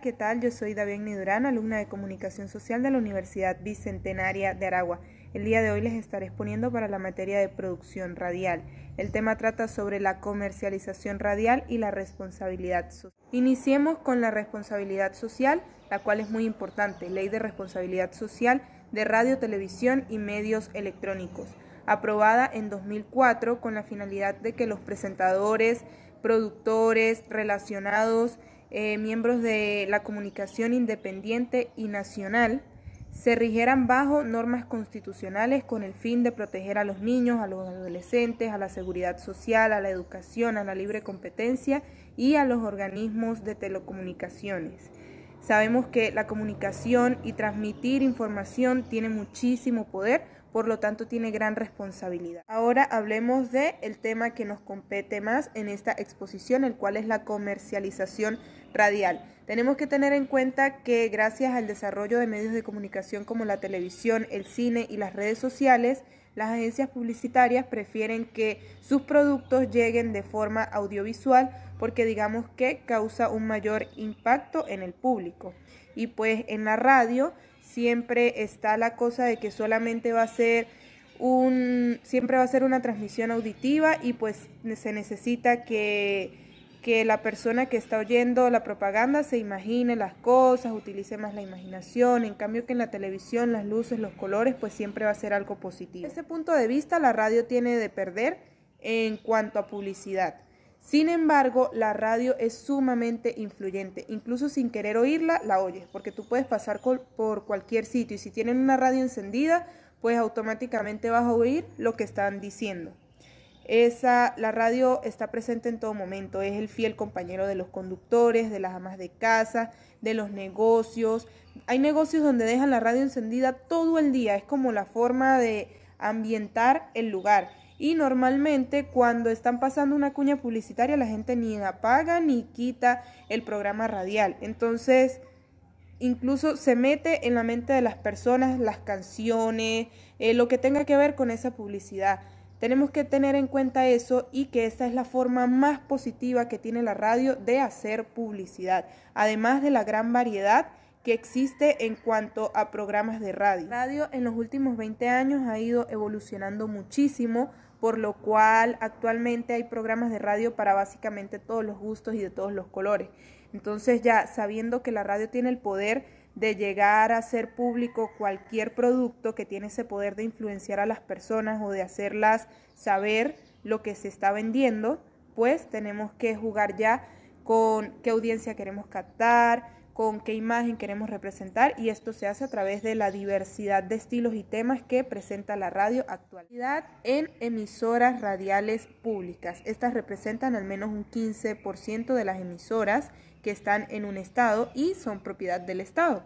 ¿qué tal? Yo soy David Nidurán, alumna de Comunicación Social de la Universidad Bicentenaria de Aragua. El día de hoy les estaré exponiendo para la materia de producción radial. El tema trata sobre la comercialización radial y la responsabilidad social. Iniciemos con la responsabilidad social, la cual es muy importante, Ley de Responsabilidad Social de Radio, Televisión y Medios Electrónicos, aprobada en 2004 con la finalidad de que los presentadores, productores, relacionados, eh, miembros de la comunicación independiente y nacional, se rigieran bajo normas constitucionales con el fin de proteger a los niños, a los adolescentes, a la seguridad social, a la educación, a la libre competencia y a los organismos de telecomunicaciones. Sabemos que la comunicación y transmitir información tiene muchísimo poder, por lo tanto tiene gran responsabilidad. Ahora hablemos del tema que nos compete más en esta exposición, el cual es la comercialización radial. Tenemos que tener en cuenta que gracias al desarrollo de medios de comunicación como la televisión, el cine y las redes sociales, las agencias publicitarias prefieren que sus productos lleguen de forma audiovisual porque digamos que causa un mayor impacto en el público. Y pues en la radio siempre está la cosa de que solamente va a ser un siempre va a ser una transmisión auditiva y pues se necesita que que la persona que está oyendo la propaganda se imagine las cosas, utilice más la imaginación, en cambio que en la televisión las luces, los colores, pues siempre va a ser algo positivo. Desde ese punto de vista la radio tiene de perder en cuanto a publicidad. Sin embargo, la radio es sumamente influyente. Incluso sin querer oírla, la oyes, porque tú puedes pasar por cualquier sitio y si tienen una radio encendida, pues automáticamente vas a oír lo que están diciendo. Esa, la radio está presente en todo momento, es el fiel compañero de los conductores, de las amas de casa, de los negocios. Hay negocios donde dejan la radio encendida todo el día, es como la forma de ambientar el lugar. Y normalmente cuando están pasando una cuña publicitaria la gente ni apaga ni quita el programa radial. Entonces, incluso se mete en la mente de las personas las canciones, eh, lo que tenga que ver con esa publicidad. Tenemos que tener en cuenta eso y que esa es la forma más positiva que tiene la radio de hacer publicidad, además de la gran variedad que existe en cuanto a programas de radio. La radio en los últimos 20 años ha ido evolucionando muchísimo, por lo cual actualmente hay programas de radio para básicamente todos los gustos y de todos los colores. Entonces ya sabiendo que la radio tiene el poder de llegar a ser público cualquier producto que tiene ese poder de influenciar a las personas o de hacerlas saber lo que se está vendiendo, pues tenemos que jugar ya con qué audiencia queremos captar, con qué imagen queremos representar y esto se hace a través de la diversidad de estilos y temas que presenta la radio actualidad en emisoras radiales públicas. Estas representan al menos un 15% de las emisoras que están en un estado y son propiedad del estado.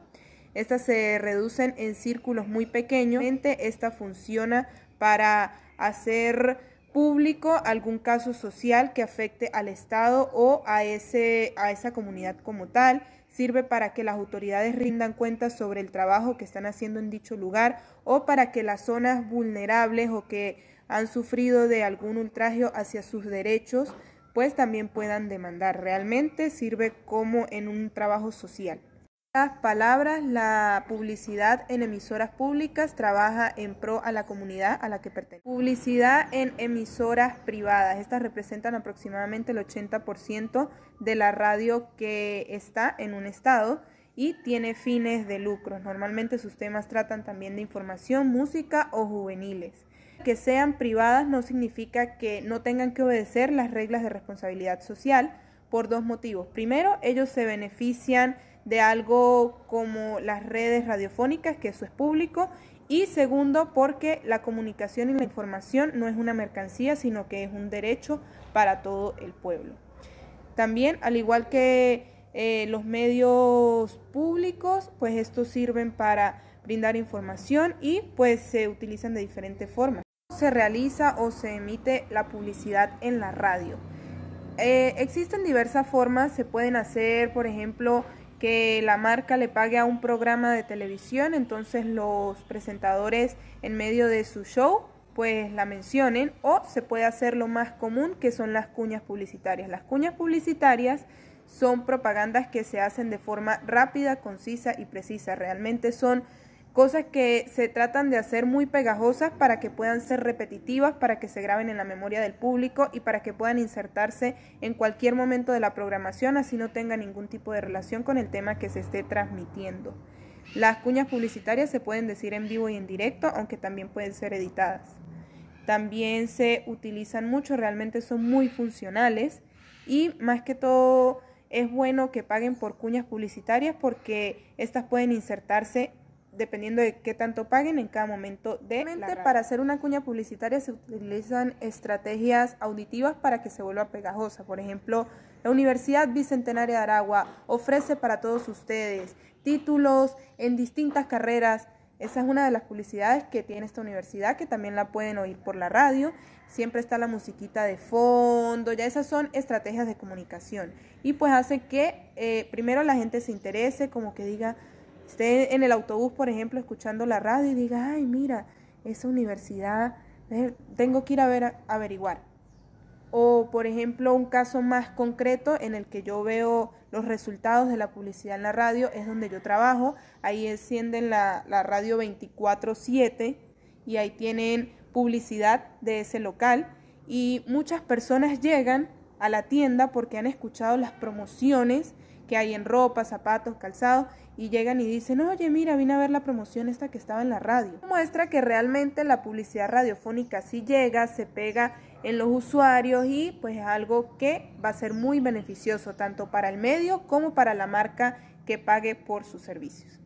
Estas se reducen en círculos muy pequeños. Esta funciona para hacer público algún caso social que afecte al Estado o a, a esa comunidad como tal. Sirve para que las autoridades rindan cuentas sobre el trabajo que están haciendo en dicho lugar o para que las zonas vulnerables o que han sufrido de algún ultraje hacia sus derechos pues también puedan demandar. Realmente sirve como en un trabajo social. Las palabras, la publicidad en emisoras públicas trabaja en pro a la comunidad a la que pertenece. Publicidad en emisoras privadas. Estas representan aproximadamente el 80% de la radio que está en un estado y tiene fines de lucro. Normalmente sus temas tratan también de información, música o juveniles que sean privadas no significa que no tengan que obedecer las reglas de responsabilidad social por dos motivos. Primero, ellos se benefician de algo como las redes radiofónicas, que eso es público. Y segundo, porque la comunicación y la información no es una mercancía, sino que es un derecho para todo el pueblo. También, al igual que eh, los medios públicos, pues estos sirven para brindar información y pues se utilizan de diferentes formas se realiza o se emite la publicidad en la radio. Eh, existen diversas formas, se pueden hacer, por ejemplo, que la marca le pague a un programa de televisión, entonces los presentadores en medio de su show pues la mencionen o se puede hacer lo más común que son las cuñas publicitarias. Las cuñas publicitarias son propagandas que se hacen de forma rápida, concisa y precisa. Realmente son cosas que se tratan de hacer muy pegajosas para que puedan ser repetitivas, para que se graben en la memoria del público y para que puedan insertarse en cualquier momento de la programación, así no tenga ningún tipo de relación con el tema que se esté transmitiendo. Las cuñas publicitarias se pueden decir en vivo y en directo, aunque también pueden ser editadas. También se utilizan mucho, realmente son muy funcionales y más que todo es bueno que paguen por cuñas publicitarias porque estas pueden insertarse dependiendo de qué tanto paguen en cada momento de para hacer una cuña publicitaria se utilizan estrategias auditivas para que se vuelva pegajosa. Por ejemplo, la Universidad Bicentenaria de Aragua ofrece para todos ustedes títulos en distintas carreras. Esa es una de las publicidades que tiene esta universidad, que también la pueden oír por la radio. Siempre está la musiquita de fondo, ya esas son estrategias de comunicación. Y pues hace que eh, primero la gente se interese, como que diga, esté en el autobús, por ejemplo, escuchando la radio y diga, ay, mira, esa universidad, tengo que ir a ver, averiguar. O, por ejemplo, un caso más concreto en el que yo veo los resultados de la publicidad en la radio, es donde yo trabajo. Ahí encienden la, la radio 24-7 y ahí tienen publicidad de ese local. Y muchas personas llegan a la tienda porque han escuchado las promociones que hay en ropa, zapatos, calzado, y llegan y dicen, oye, mira, vine a ver la promoción esta que estaba en la radio. Muestra que realmente la publicidad radiofónica sí llega, se pega en los usuarios y pues es algo que va a ser muy beneficioso tanto para el medio como para la marca que pague por sus servicios.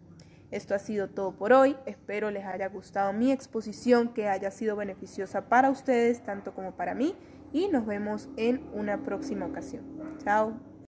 Esto ha sido todo por hoy, espero les haya gustado mi exposición, que haya sido beneficiosa para ustedes tanto como para mí y nos vemos en una próxima ocasión. Chao.